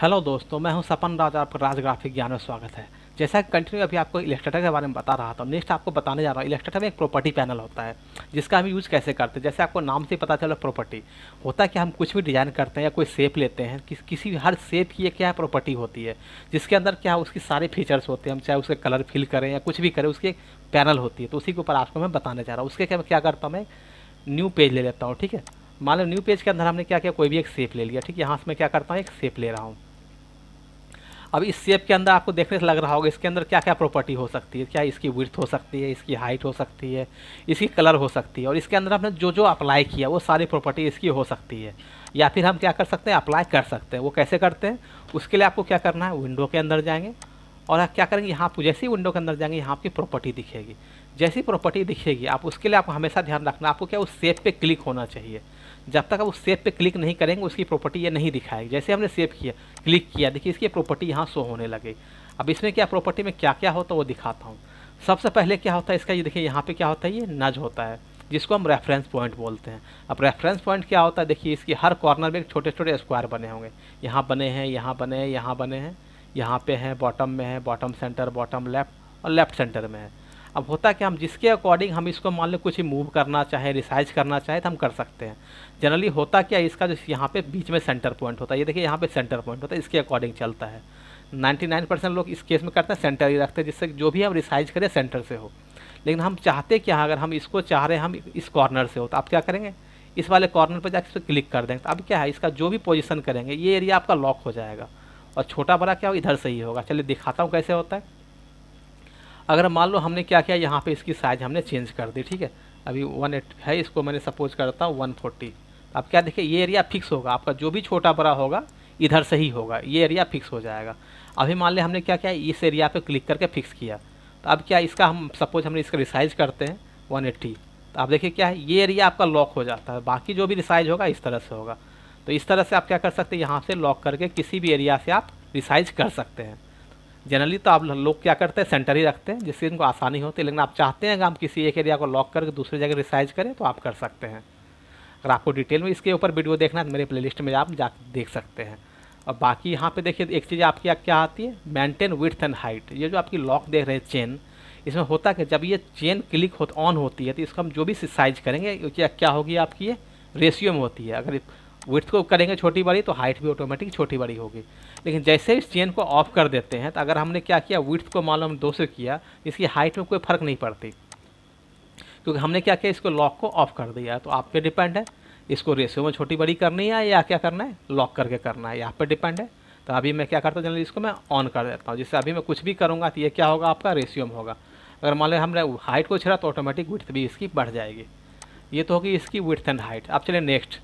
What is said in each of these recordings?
hello दोस्तों मैं हूं सपन राज आपका राज ग्राफिक ज्ञान में स्वागत है जैसा कि कंटिन्यू अभी आपको इलेक्ट्रेटर के बारे में बता रहा था नेक्स्ट आपको बताने जा रहा हूँ इलेक्ट्रेटर में एक प्रॉपर्टी पैनल होता है जिसका हम यूज़ कैसे करते हैं जैसे आपको नाम से पता चला प्रॉपर्टी होता है कि हम कुछ भी डिज़ाइन करते हैं या कोई सेप लेते हैं कि, किसी भी हर सेप की क्या प्रॉपर्टी होती है जिसके अंदर क्या उसकी सारे फीचर्स होते हैं हम चाहे उसके कलर फिल करें या कुछ भी करें उसकी एक पैनल होती है तो उसी के ऊपर आपको मैं बताने जा रहा हूँ उसके क्या क्या करता हूँ मैं न्यू पेज ले लेता हूँ ठीक है मान लो न्यू पेज के अंदर हमने क्या किया कोई भी एक सेप ले लिया ठीक है यहाँ से मैं क्या करता हूँ एक सेप ले रहा हूँ अब इस सेप के अंदर आपको देखने से लग रहा होगा इसके अंदर क्या क्या प्रॉपर्टी हो सकती है क्या इसकी विर्थ हो सकती है इसकी हाइट हो सकती है इसकी कलर हो सकती है और इसके अंदर हमने जो जो अप्लाई किया वो सारी प्रॉपर्टी इसकी हो सकती है या फिर हम क्या कर सकते हैं अप्लाई कर सकते हैं वो कैसे करते हैं उसके लिए आपको क्या करना है विंडो के अंदर जाएंगे और आप क्या करेंगे यहाँ जैसे ही विंडो के अंदर जाएंगे यहाँ आपकी प्रॉपर्टी दिखेगी जैसी प्रॉपर्टी दिखेगी आप उसके लिए आपको हमेशा ध्यान रखना आपको क्या उस सेप पर क्लिक होना चाहिए जब तक आप उस सेब पे क्लिक नहीं करेंगे उसकी प्रॉपर्टी ये नहीं दिखाएगी जैसे हमने सेव किया क्लिक किया देखिए इसकी प्रॉपर्टी यहाँ शो होने लगे अब इसमें क्या प्रॉपर्टी में क्या क्या होता है वो दिखाता हूँ सबसे पहले क्या होता है इसका ये देखिए यहाँ पर क्या होता है ये नज होता है जिसको हम रेफरेंस पॉइंट बोलते हैं अब रेफरेंस पॉइंट क्या होता है देखिए इसकी हर कॉर्नर में छोटे छोटे स्क्वायर बने होंगे यहाँ बने हैं यहाँ बने हैं यहाँ बने हैं यहाँ पे हैं बॉटम में है बॉटम सेंटर बॉटम लेफ्ट और लेफ्ट सेंटर में है अब होता क्या हम जिसके अकॉर्डिंग हम इसको मान लो कुछ मूव करना चाहें रिसाइज करना चाहें तो हम कर सकते हैं जनरली होता क्या इसका जो यहाँ पे बीच में सेंटर पॉइंट होता है ये देखिए यहाँ पे सेंटर पॉइंट होता है इसके अकॉर्डिंग चलता है 99 परसेंट लोग इस केस में करते हैं सेंटर ही रखते हैं जिससे जो भी हम रिसाइज करें सेंटर से हो लेकिन हम चाहते क्या अगर हम इसको चाह रहे हैं हम इस कॉर्नर से हो तो आप क्या करेंगे इस वाले कॉर्नर पर जाकर इस पर क्लिक कर देंगे तो अब क्या है इसका जो भी पोजिशन करेंगे ये एरिया आपका लॉक हो जाएगा और छोटा बड़ा क्या हो इधर से ही होगा चलिए दिखाता हूँ कैसे होता है अगर मान लो हमने क्या किया यहाँ पे इसकी साइज़ हमने चेंज कर दी ठीक है अभी वन एट है इसको मैंने सपोज करता हूँ वन फोर्टी अब क्या देखिए ये एरिया फिक्स होगा आपका जो भी छोटा बड़ा होगा इधर से ही होगा ये एरिया फिक्स हो जाएगा अभी मान लिया हमने क्या किया इस एरिया पर क्लिक करके फिक्स किया तो अब क्या इसका हम सपोज हमने इसका रिसाइज करते हैं वन एट्टी तो आप देखिए क्या है ये एरिया आपका लॉक हो जाता है बाकी जो भी रिसाइज होगा इस तरह से होगा तो इस तरह से आप क्या कर सकते हैं यहाँ से लॉक करके किसी भी एरिया से आप रिसाइज कर सकते हैं जनरली तो आप लोग क्या करते हैं सेंटर ही रखते हैं जिससे इनको आसानी होती है लेकिन आप चाहते हैं अगर हम किसी एक एरिया को लॉक करके दूसरी जगह रिसाइज करें तो आप कर सकते हैं अगर आपको डिटेल में इसके ऊपर वीडियो देखना है तो मेरे प्लेलिस्ट में आप जा देख सकते हैं और बाकी यहाँ पे देखिए एक चीज़ आपकी आप क्या आती है मेंटेन विथ एंड हाइट ये जो आपकी लॉक देख रहे हैं चेन इसमें होता है कि जब ये चेन क्लिक हो ऑन होती है तो इसको हम जो भी साइज करेंगे क्या होगी आपकी ये रेशियो में होती है अगर विथ को करेंगे छोटी बड़ी तो हाइट भी ऑटोमेटिक छोटी बड़ी होगी लेकिन जैसे इस चेन को ऑफ कर देते हैं तो अगर हमने क्या किया विथ को मालूम दो से किया इसकी हाइट में कोई फ़र्क नहीं पड़ती क्योंकि हमने क्या किया इसको लॉक को ऑफ कर दिया तो आप पे डिपेंड है इसको रेशियो में छोटी बड़ी करनी है या क्या करना है लॉक करके करना है यहाँ पर डिपेंड है तो अभी मैं क्या करता हूँ जनरली इसको मैं ऑन कर देता हूँ जिससे अभी मैं कुछ भी करूँगा तो ये क्या होगा आपका रेशियो में होगा अगर मान लो हमने हाइट को छेड़ा तो ऑटोमेटिक विथ भी इसकी बढ़ जाएगी ये तो होगी इसकी विथ एंड हाइट अब चलिए नेक्स्ट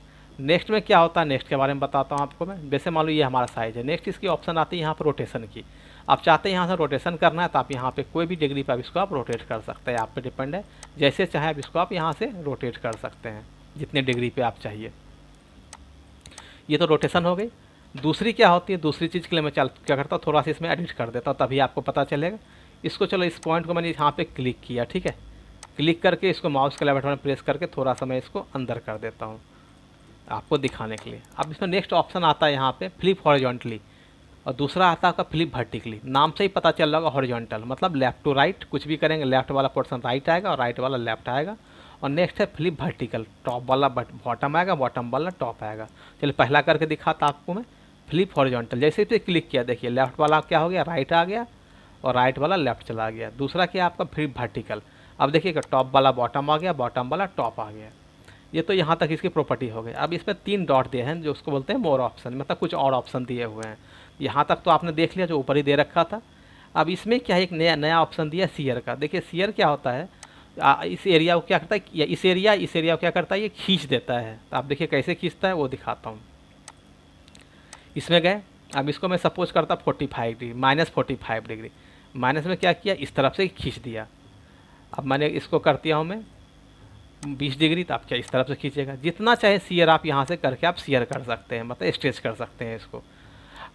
नेक्स्ट में क्या होता है नेक्स्ट के बारे में बताता हूँ आपको मैं वैसे मान लो ये हमारा साइज है नेक्स्ट इसकी ऑप्शन आती है यहाँ पर रोटेशन की आप चाहते हैं यहाँ से रोटेशन करना है तो आप यहाँ पे कोई भी डिग्री पर इसको आप रोटेट कर सकते हैं आप पे डिपेंड है जैसे चाहे आप इसको आप यहाँ से रोटेट कर सकते हैं जितने डिग्री पे आप चाहिए ये तो रोटेशन हो गई दूसरी क्या होती है दूसरी चीज़ के लिए मैं चल क्या करता हूँ थोड़ा सा इसमें एडिट कर देता हूँ तभी आपको पता चलेगा इसको चलो इस पॉइंट को मैंने यहाँ पर क्लिक किया ठीक है क्लिक करके इसको माउस के लेफ्ट में प्रेस करके थोड़ा सा मैं इसको अंदर कर देता हूँ आपको दिखाने के लिए अब इसमें नेक्स्ट ऑप्शन आता है यहाँ पे फ्लिप हॉरिजॉन्टली और दूसरा आता है आपका फ्लिप वर्टिकली नाम से ही पता चल रहा होगा हॉरिजॉन्टल मतलब लेफ्ट टू राइट कुछ भी करेंगे लेफ्ट वाला पोर्सन राइट आएगा और राइट वाला लेफ्ट आएगा और नेक्स्ट है फ्लिप वर्टिकल टॉप वाला बॉटम आएगा बॉटम वाला टॉप आएगा चलिए पहला करके दिखाता आपको मैं फ्लिप हॉरिजॉन्टल जैसे इसे क्लिक किया देखिए लेफ्ट वाला क्या हो गया राइट आ गया और राइट वाला लेफ्ट चला गया दूसरा क्या आपका फ्लिप वर्टिकल अब देखिएगा टॉप वाला बॉटम आ गया बॉटम वाला टॉप आ गया ये तो यहाँ तक इसकी प्रॉपर्टी हो गई अब इसमें तीन डॉट दिए हैं जो उसको बोलते हैं मोर ऑप्शन मतलब कुछ और ऑप्शन दिए हुए हैं यहाँ तक तो आपने देख लिया जो ऊपर ही दे रखा था अब इसमें क्या है एक नया नया ऑप्शन दिया सीयर का देखिए सीयर क्या होता है आ, इस एरिया को क्या करता है या इस एरिया इस एरिया को क्या करता है ये खींच देता है तो आप देखिए कैसे खींचता है वो दिखाता हूँ इसमें गए अब इसको मैं सपोज करता forty five degree minus forty five degree minus में क्या किया इस तरफ से खींच दिया अब मैंने इसको कर दिया हूँ मैं बीस डिग्री तो आप क्या इस तरफ से खींचेगा जितना चाहे सीयर आप यहाँ से करके आप सीयर कर सकते हैं मतलब स्ट्रेच कर सकते हैं इसको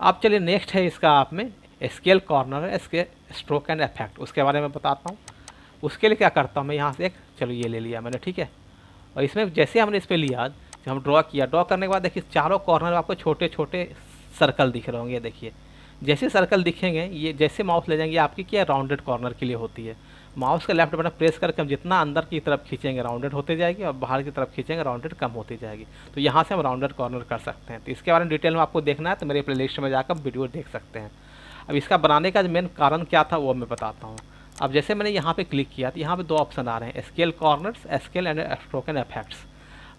अब चलिए नेक्स्ट है इसका आप में स्केल कॉर्नर स्के स्ट्रोक एंड इफेक्ट उसके बारे में बताता हूँ उसके लिए क्या करता हूँ मैं यहाँ से एक चलो ये ले लिया मैंने ठीक है और इसमें जैसे हमने इस पर लिया जब हम ड्रॉ किया ड्रॉ करने के बाद देखिए चारों कॉर्नर आपको छोटे छोटे सर्कल दिख रहे होंगे देखिए जैसे सर्कल दिखेंगे ये जैसे माउस ले जाएंगे आपकी क्या राउंडेड कॉर्नर के लिए होती है माउस का लेफ्ट बटन प्रेस करके हम जितना अंदर की तरफ खींचेंगे राउंडेड होते जाएगी और बाहर की तरफ खींचेंगे राउंडेड कम होती जाएगी तो यहाँ से हम राउंडेड कॉर्नर कर सकते हैं तो इसके बारे में डिटेल में आपको देखना है तो मेरे प्ले लिस्ट में जाकर वीडियो देख सकते हैं अब इसका बनाने का मेन कारण क्या था वो मैं बताता हूँ अब जैसे मैंने यहाँ पर क्लिक किया तो यहाँ पर दो ऑप्शन आ रहे हैं scale corner scale and stroke effects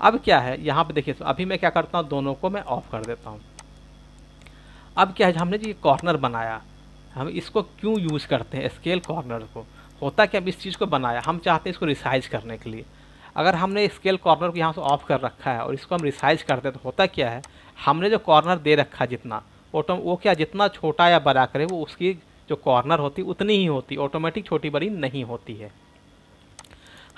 अब क्या है यहाँ पर देखिए अभी मैं क्या करता हूँ दोनों को मैं ऑफ कर देता हूँ अब क्या है हमने जो ये कॉर्नर बनाया हम इसको क्यों यूज़ करते हैं स्केल कॉर्नर को होता क्या इस चीज़ को बनाया हम चाहते हैं इसको रिसाइज करने के लिए अगर हमने स्केल कॉर्नर को यहाँ से ऑफ कर रखा है और इसको हम रिसाइज करते हैं तो होता क्या है हमने जो कॉर्नर दे रखा है जितना ऑटो वो क्या जितना छोटा या बड़ा करे वो उसकी जो कॉर्नर होती उतनी ही होती ऑटोमेटिक छोटी बड़ी नहीं होती है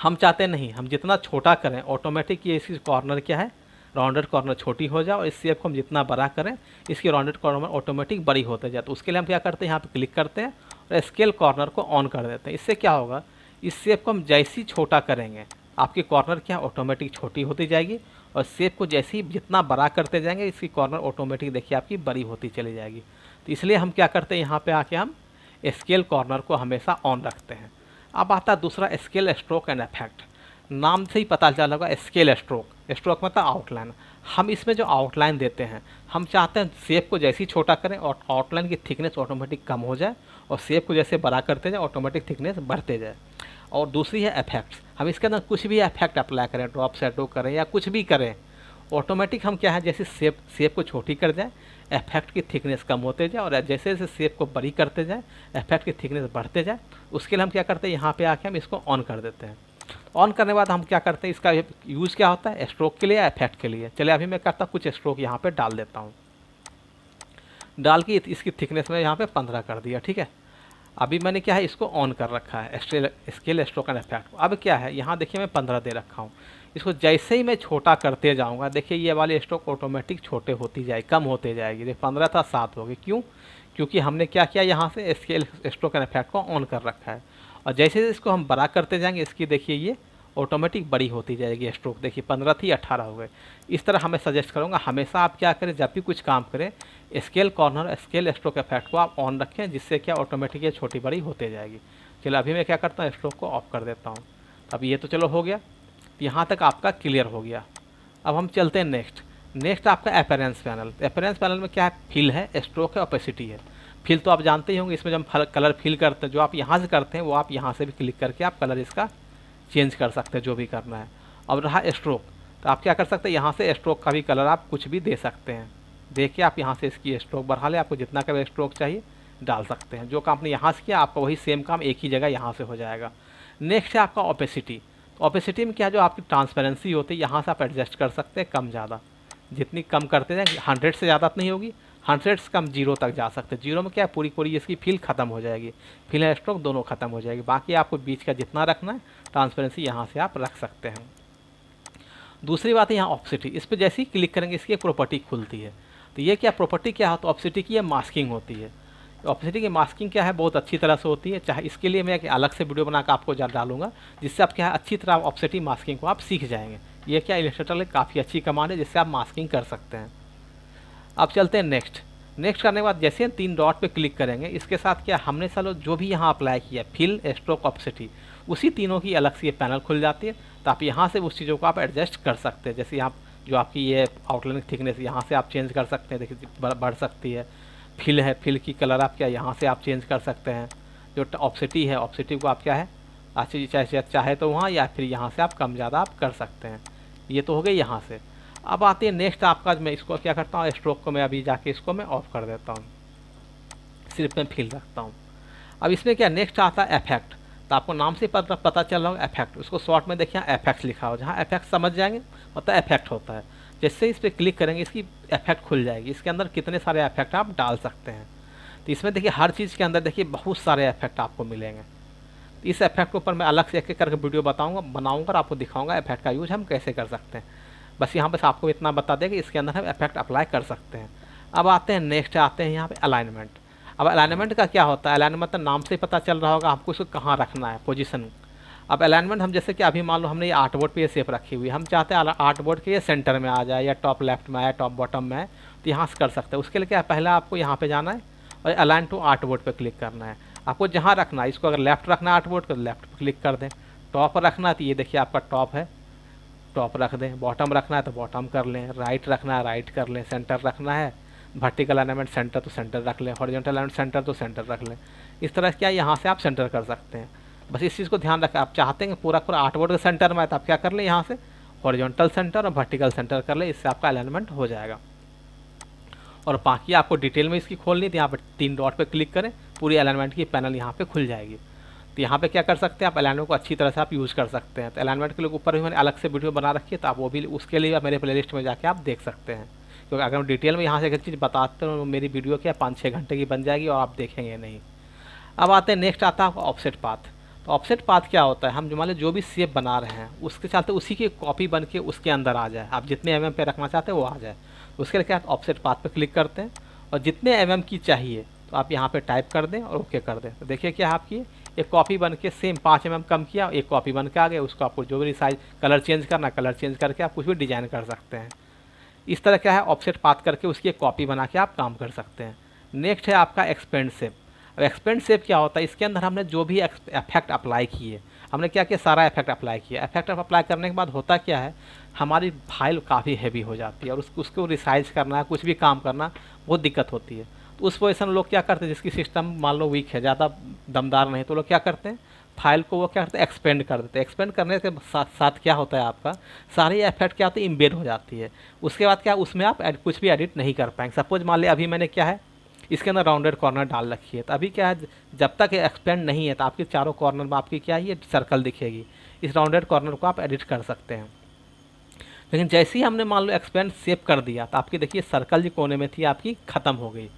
हम चाहते नहीं हम जितना छोटा करें ऑटोमेटिक ये इसकी कॉर्नर क्या है राउंडेड कॉर्नर छोटी हो जाए और इस शेप को हम जितना बड़ा करें इसकी राउंडेड कॉर्नर ऑटोमेटिक बड़ी होते जाए तो उसके लिए हम क्या करते हैं यहाँ पर क्लिक करते हैं और स्केल कॉर्नर को ऑन कर देते हैं इससे क्या होगा इस सेप को हम जैसी छोटा करेंगे आपकी कॉर्नर क्या ऑटोमेटिक छोटी होती जाएगी और सेप को जैसे ही जितना बड़ा करते जाएंगे इसकी कॉर्नर ऑटोमेटिक देखिए आपकी बड़ी होती चली जाएगी तो इसलिए हम क्या करते हैं यहाँ पे आके हम स्केल कॉर्नर को हमेशा ऑन रखते हैं अब आता है दूसरा स्केल स्ट्रोक एंड इफेक्ट नाम से ही पता चला होगा स्केल स्ट्रोक स्ट्रोक मतलब आउटलाइन हम इसमें जो आउटलाइन देते हैं हम चाहते हैं सेप को जैसे ही छोटा करें और आउटलाइन की थिकनेस ऑटोमेटिक कम हो जाए और सेब को जैसे बड़ा करते जाए ऑटोमेटिक थिकनेस बढ़ते जाए और दूसरी है इफेक्ट्स हम इसके अंदर कुछ भी इफेक्ट अप्लाई करें ड्रॉप सेटो करें या कुछ भी करें ऑटोमेटिक हम क्या है जैसे सेब सेब को छोटी कर जाए इफेक्ट की थिकनेस कम होते जाए और जैसे जैसे सेब को बड़ी करते जाए इफेक्ट की थिकनेस बढ़ते जाए उसके लिए हम क्या करते हैं यहाँ पे आके हम इसको ऑन कर देते हैं ऑन करने बाद हम क्या करते हैं इसका यूज़ क्या होता है स्ट्रोक के लिए या इफेक्ट के लिए चलिए अभी मैं करता हूँ कुछ स्ट्रोक यहाँ पर डाल देता हूँ डाल के इसकी थिकनेस में यहाँ पे पंद्रह कर दिया ठीक है अभी मैंने क्या है इसको ऑन कर रखा है scale scale stroke and effect अब क्या है यहाँ देखिए मैं पंद्रह दे रखा हूँ इसको जैसे ही मैं छोटा करते जाऊँगा देखिए ये वाले स्ट्रोक ऑटोमेटिक छोटे होती जाए कम होते जाएगी देखिए पंद्रह था सात हो गई क्यों क्योंकि हमने क्या किया यहाँ से स्केल स्ट्रोक एंड इफेक्ट को ऑन कर रखा है और जैसे जैसे इसको हम बड़ा करते जाएंगे इसकी देखिए ये ऑटोमेटिक बड़ी होती जाएगी स्ट्रोक देखिए पंद्रह थी अट्ठारह हो गए इस तरह हमें सजेस्ट करूँगा हमेशा आप क्या करें जब भी कुछ काम करें scale corner scale stroke effect को आप ऑन रखें जिससे क्या ऑटोमेटिक ये छोटी बड़ी होते जाएगी चलो अभी मैं क्या करता हूँ स्ट्रोक को ऑफ कर देता हूँ अब ये तो चलो हो गया यहाँ तक आपका क्लियर हो गया अब हम चलते हैं नेक्स्ट नेक्स्ट आपका अपेरेंस पैनल अपेरेंस पैनल में क्या है फिल है स्ट्रोक है ओपेसिटी है फिल तो आप जानते ही होंगे इसमें जब हम कलर फिल करते हैं जो आप यहाँ से करते हैं वो आप यहाँ से भी क्लिक करके आप कलर इसका चेंज कर सकते हैं जो भी करना है अब रहा स्ट्रोक तो आप क्या कर सकते हैं यहाँ से स्ट्रोक का भी कलर आप कुछ भी दे सकते हैं देखिए आप यहाँ से इसकी स्ट्रोक बढ़ा लें आपको जितना कलर स्ट्रोक चाहिए डाल सकते हैं जो काम आपने यहाँ से किया आपका वही सेम काम एक ही जगह यहाँ से हो जाएगा नेक्स्ट है आपका ओपेसिटी तो ओपेसिटी में क्या जो आपकी ट्रांसपेरेंसी होती है यहाँ से आप एडजस्ट कर सकते हैं कम ज़्यादा जितनी कम करते हैं हंड्रेड से ज़्यादा तो नहीं होगी हंड्रेड से कम जीरो तक जा सकते हैं जीरो में क्या है पूरी पूरी इसकी फील ख़त्म हो जाएगी फील स्ट्रोक दोनों ख़त्म हो जाएगी बाकी आपको बीच का जितना रखना है ट्रांसपेरेंसी यहाँ से आप रख सकते हैं दूसरी बात है यहाँ ऑप्सिटी इस पर जैसे ही क्लिक करेंगे इसकी एक प्रॉपर्टी खुलती है तो ये क्या प्रॉपर्टी क्या है तो ऑप्सिटी की ये मास्किंग होती है ऑप्सिटी की मास्किंग क्या है बहुत अच्छी तरह से होती है चाहे इसके लिए मैं एक अलग से वीडियो बनाकर आपको डालूंगा जिससे आप क्या है अच्छी तरह ऑप्सिटी मास्किंग को आप सीख जाएंगे ये क्या इलेक्ट्रेटर काफ़ी अच्छी कमांड है जिससे आप मास्किंग कर सकते हैं अब चलते हैं नेक्स्ट नेक्स्ट करने के बाद जैसे हम तीन डॉट पे क्लिक करेंगे इसके साथ क्या हमने सालों जो भी यहाँ अप्लाई किया फिल स्ट्रोक ऑप्सिटी उसी तीनों की अलग से ये पैनल खुल जाती है तो आप यहाँ से उस चीज़ों को आप एडजस्ट कर सकते हैं जैसे आप जो आपकी ये आउटलाइन थिकनेस यहाँ से आप चेंज कर सकते हैं देखिए बढ़ सकती है फिल है फिल की कलर आप क्या यहाँ से आप चेंज कर सकते हैं जो ऑप्सिटी है ऑप्सिटी को आप क्या है अच्छी चाहे चाहे तो वहाँ या फिर यहाँ से आप कम ज़्यादा आप कर सकते हैं ये तो हो गई यहाँ से अब आती है नेक्स्ट आपका मैं इसको क्या करता हूँ स्ट्रोक को मैं अभी जाके इसको मैं ऑफ कर देता हूँ सिर्फ मैं फील रखता हूँ अब इसमें क्या नेक्स्ट आता है एफेक्ट तो आपको नाम से पता पता चल रहा होगा एफेक्ट उसको शॉर्ट में देखिए एफेक्ट लिखा हो जहाँ एफेक्ट समझ जाएंगे मतलब एफेक्ट होता है जैसे इस पर क्लिक करेंगे इसकी एफेक्ट खुल जाएगी इसके अंदर कितने सारे एफेक्ट आप डाल सकते हैं तो इसमें देखिए हर चीज़ के अंदर देखिए बहुत सारे एफेक्ट आपको मिलेंगे तो इस इफेक्ट के ऊपर मैं अलग से एक एक करके वीडियो बताऊंगा बनाऊंगा और आपको दिखाऊंगा इफेक्ट का यूज़ हम कैसे कर सकते हैं बस यहाँ बस आपको इतना बता दें कि इसके अंदर हम इफेक्ट अप्लाई कर सकते हैं अब आते हैं नेक्स्ट आते हैं यहाँ पे अलाइनमेंट अब अलाइनमेंट का क्या होता है अलाइनमेंट तो नाम से ही पता चल रहा होगा आपको इसको कहाँ रखना है पोजिशन अब अलाइनमेंट हम जैसे कि अभी मान लो हमने ये आर्ट बोर्ड पर ये सेफ रखी हुई हम चाहते हैं आर्ट बोर्ड के ये सेंटर में आ जाए या टॉप लेफ्ट में आए टॉप बॉटम में तो यहाँ से कर सकते हैं उसके लिए क्या पहले आपको यहाँ पर जाना है और अलाइन टू आर्ट बोर्ड पर क्लिक करना है आपको जहाँ रखना है इसको अगर लेफ्ट रखना है आर्ट बोर्ड तो लेफ्ट पर क्लिक कर दें टॉप रखना है तो ये देखिए आपका टॉप है टॉप रख दें बॉटम रखना है तो बॉटम कर लें राइट रखना है राइट कर लें सेंटर रखना है वर्टिकल अलाइनमेंट सेंटर तो सेंटर रख लें हॉरिजॉन्टल अलाइनमेंट सेंटर तो सेंटर रख लें इस तरह क्या यहाँ से आप सेंटर कर सकते हैं बस इस चीज़ को ध्यान रखें आप चाहते हैं पूरा पूरा आर्टवर्ड का सेंटर में आए तो आप क्या कर लें यहाँ से हॉरिजॉन्टल सेंटर और वर्टिकल सेंटर कर लें इससे आपका अलाइनमेंट हो जाएगा और बाकी आपको डिटेल में इसकी खोलनी तो यहाँ पर तीन डॉट पर क्लिक करें पूरी अलाइनमेंट की पैनल यहाँ पर खुल जाएगी तो यहाँ पे क्या कर सकते हैं आप अलाइनमेंट को अच्छी तरह से आप यूज़ कर सकते हैं तो अलाइनमेंट के लिए ऊपर भी मैंने अलग से वीडियो बना रखी है तो आप वो भी उसके लिए मेरे प्लेलिस्ट में जाकर आप देख सकते हैं क्योंकि अगर हम डिटेल में यहाँ से एक चीज़ बताते हैं तो मेरी वीडियो क्या पाँच छः घंटे की बन जाएगी और आप देखेंगे नहीं अब आते हैं नेक्स्ट आता है ऑफसेट पाथ तो ऑफसेट पाथ क्या होता है हम जो मान जो भी सेप बना रहे हैं उसके चलते उसी की कॉपी बन के उसके अंदर आ जाए आप जितने एम पे रखना चाहते हैं वो आ जाए तो उसके लिए क्या ऑफसेट पाथ पर क्लिक करते हैं और जितने एम की चाहिए तो आप यहाँ पर टाइप कर दें और ओके कर दें तो देखिए क्या आपकी एक कॉपी बन के सेम पाँच एम कम किया एक कॉपी बन के आ गया उसको आपको जो भी साइज कलर चेंज करना कलर चेंज करके आप कुछ भी डिज़ाइन कर सकते हैं इस तरह क्या है ऑफसेट पात करके उसकी एक कॉपी बना के आप काम कर सकते हैं नेक्स्ट है आपका एक्सपेंड सेप अब एक्सपेंड सेप क्या होता है इसके अंदर हमने जो भी इफेक्ट अप्लाई किए हमने क्या किया सारा इफेक्ट अप्लाई किया इफेक्ट अप्लाई करने के बाद होता क्या है हमारी फाइल काफ़ी हैवी हो जाती है और उसको उसको रिसाइज करना कुछ भी काम करना बहुत दिक्कत होती है तो उस पोजिशन लोग क्या करते हैं जिसकी सिस्टम मान लो वीक है ज़्यादा दमदार नहीं तो लोग क्या करते हैं फाइल को वो क्या करते हैं एक्सपेंड कर देते हैं एक्सपेंड करने के साथ साथ क्या होता है आपका सारी एफेक्ट क्या होती है इम्बेड हो जाती है उसके बाद क्या उसमें आप कुछ भी एडिट नहीं कर पाएंगे सपोज मान लिया अभी मैंने क्या है इसके अंदर राउंडेड कॉर्नर डाल रखी है तो अभी क्या है जब तक एक्सपेंड नहीं है तो आपके चारों कॉर्नर में आपकी क्या है ये सर्कल दिखेगी इस राउंडेड कॉर्नर को आप एडिट कर सकते हैं लेकिन जैसे ही हमने मान लो एक्सपेंड सेव कर दिया तो आपकी देखिए सर्कल जो कोने में थी आपकी ख़त्म हो गई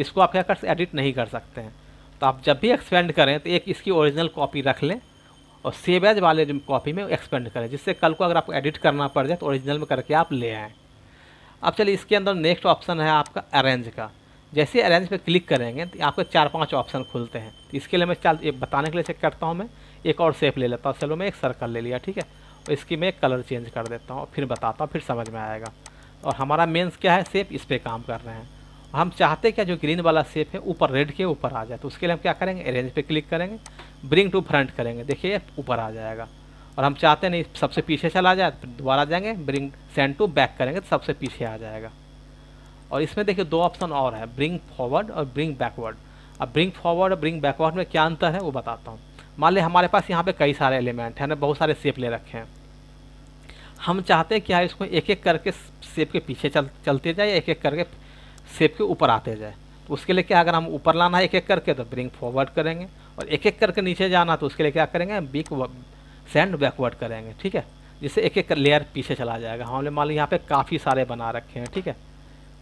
इसको आप क्या कर एडिट नहीं कर सकते हैं तो आप जब भी एक्सपेंड करें तो एक इसकी ओरिजिनल कॉपी रख लें और सेव एज वाले कॉपी में एक्सपेंड करें जिससे कल को अगर आपको एडिट करना पड़ जाए तो ओरिजिनल में करके आप ले आएँ अब चलिए इसके अंदर नेक्स्ट ऑप्शन है आपका अरेंज का जैसे अरेंज पर क्लिक करेंगे तो आपके चार पांच ऑप्शन खुलते हैं तो इसके लिए मैं चाल ये बताने के लिए चेक करता हूँ मैं एक और सेप ले लेता हूँ चलो मैं एक सर्कल ले लिया ठीक है और इसकी मैं कलर चेंज कर देता हूँ फिर बताता हूँ फिर समझ में आएगा और हमारा मेन्स क्या है सेप इस पर काम कर रहे हैं हम चाहते क्या जो ग्रीन वाला सेप है ऊपर रेड के ऊपर आ जाए तो उसके लिए हम क्या करेंगे अरेंज पे क्लिक करेंगे ब्रिंग टू फ्रंट करेंगे देखिए ऊपर आ जाएगा और हम चाहते नहीं सबसे पीछे चला जाए तो दोबारा जाएंगे ब्रिंग सेंड टू बैक करेंगे तो सबसे पीछे आ जाएगा और इसमें देखिए दो ऑप्शन और है ब्रिंग फॉरवर्ड और ब्रिंग बैकवर्ड अब ब्रिंग फॉरवर्ड और ब्रिंग बैकवर्ड में क्या अंतर है वो बताता हूँ मान ली हमारे पास यहाँ पर कई सारे एलिमेंट हैं बहुत सारे सेप ले रखे हैं हम चाहते हैं कि इसको एक एक करके सेप के पीछे चल चलते जाए एक एक करके सेप के ऊपर आते जाए तो उसके लिए क्या अगर हम ऊपर लाना है एक एक करके तो ब्रिंग फॉरवर्ड करेंगे और एक एक करके नीचे जाना तो उसके लिए क्या करेंगे बिक सेंड बैकवर्ड करेंगे ठीक है जिससे एक एक लेयर पीछे चला जाएगा हमने हाँ, मान लो यहाँ पे काफ़ी सारे बना रखे हैं ठीक है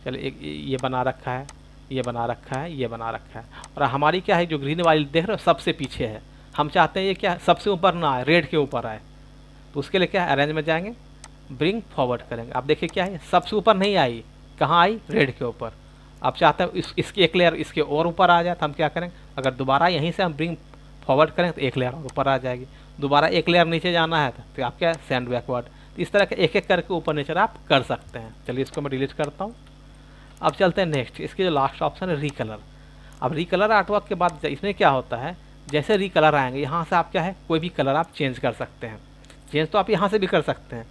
चलो एक ये बना रखा है ये बना रखा है ये बना रखा है और हमारी क्या है जो ग्रीन वाली देख रहे हो सबसे पीछे है हम चाहते हैं ये क्या है सबसे ऊपर ना आए रेड के ऊपर आए तो उसके लिए क्या है अरेंज में जाएंगे ब्रिंग फॉरवर्ड करेंगे आप देखिए क्या है सबसे ऊपर नहीं आई कहाँ आई रेड के ऊपर आप चाहते हैं इस, इसकी एक लेयर इसके और ऊपर आ जाए तो हम क्या करें अगर दोबारा यहीं से हम ब्रिंग फॉरवर्ड करें तो एक लेयर और ऊपर आ जाएगी दोबारा एक लेयर नीचे जाना है तो आप क्या सेंड बैकवर्ड तो इस तरह के एक एक करके ऊपर नेचर आप कर सकते हैं चलिए इसको मैं डिलीट करता हूँ अब चलते हैं नेक्स्ट इसके जो लास्ट ऑप्शन है रिकलर अब रिकलर आर्टवर्क के बाद इसमें क्या होता है जैसे रिकलर आएंगे यहाँ से आप क्या है कोई भी कलर आप चेंज कर सकते हैं चेंज तो आप यहाँ से भी कर सकते हैं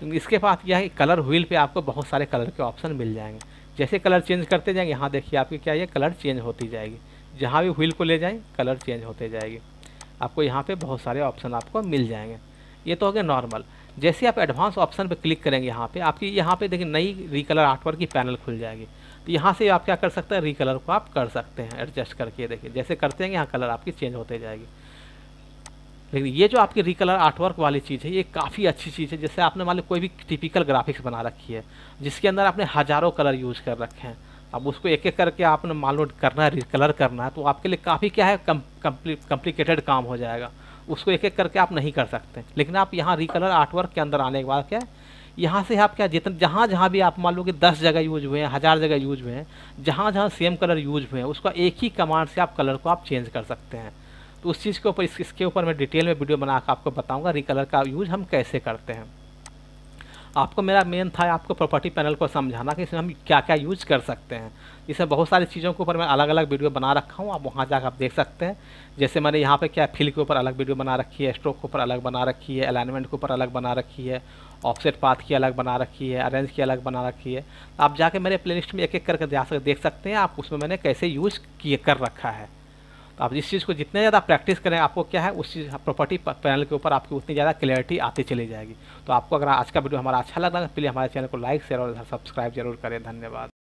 तो इसके बाद यह है कलर व्हील पे आपको बहुत सारे कलर के ऑप्शन मिल जाएंगे जैसे कलर चेंज करते जाएंगे यहाँ देखिए आपकी क्या है कलर चेंज होती जाएगी जहाँ भी व्हील को ले जाएँ कलर चेंज होते जाएगी आपको यहाँ पर बहुत सारे ऑप्शन आपको मिल जाएंगे ये तो हो गया नॉर्मल जैसे आप एडवांस ऑप्शन पर क्लिक करेंगे यहाँ पर आपकी यहाँ पर देखिए नई रिकलर आर्टवर्क की पैनल खुल जाएगी तो यहाँ से आप क्या कर सकते हैं रिकलर को आप कर सकते हैं एडजस्ट करके देखिए जैसे करते हैं यहाँ कलर आपकी चेंज होते जाएगी लेकिन ये जो आपकी रिकलर आर्टवर्क वाली चीज़ है ये काफ़ी अच्छी चीज़ है जैसे आपने मान लो कोई भी टिपिकल ग्राफिक्स बना रखी है जिसके अंदर आपने हज़ारों कलर यूज़ कर रखे हैं अब उसको एक एक करके आपने मान लो करना है रिकलर करना है तो आपके लिए काफ़ी क्या है कम्प्लिकेटेड काम हो जाएगा उसको एक एक करके आप नहीं कर सकते लेकिन आप यहाँ रिकलर आर्टवर्क के अंदर आने के बाद क्या यहाँ से आप क्या जितना जहाँ जहाँ भी आप मान लो कि दस जगह यूज हुए हैं हज़ार जगह यूज हुए हैं जहाँ जहाँ सेम कलर यूज हुए हैं उसका एक ही कमांड से आप कलर को आप चेंज कर सकते हैं तो उस चीज़ के ऊपर इस, इसके ऊपर मैं डिटेल में वीडियो बना कर आपको बताऊँगा रिकलर का यूज़ हम कैसे करते हैं आपको मेरा मेन था आपको प्रॉपर्टी पैनल को समझाना कि इसमें हम क्या क्या यूज कर सकते हैं इसमें बहुत सारी चीज़ों के ऊपर मैं अलग अलग वीडियो बना रखा हूँ आप वहाँ जाकर आप देख सकते हैं जैसे मैंने यहाँ पे क्या फिल के ऊपर अलग वीडियो बना रखी है स्ट्रोक के ऊपर अलग बना रखी है अलाइनमेंट के ऊपर अलग बना रखी है ऑफसेट पाथ की अलग बना रखी है अरेंज की अलग बना रखी है आप जाके मेरे प्लेलिस्ट में एक एक करके जा देख सकते हैं आप उसमें मैंने कैसे यूज़ किए कर रखा है तो आप इस चीज़ को जितने ज़्यादा प्रैक्टिस करें आपको क्या है उस चीज़ प्रॉपर्टी पैनल के ऊपर आपकी उतनी ज़्यादा क्लियरिटी आती चली जाएगी तो आपको अगर आज का वीडियो हमारा अच्छा लगा तो प्लीज़ हमारे चैनल को लाइक शेयर और सब्सक्राइब जरूर करें धन्यवाद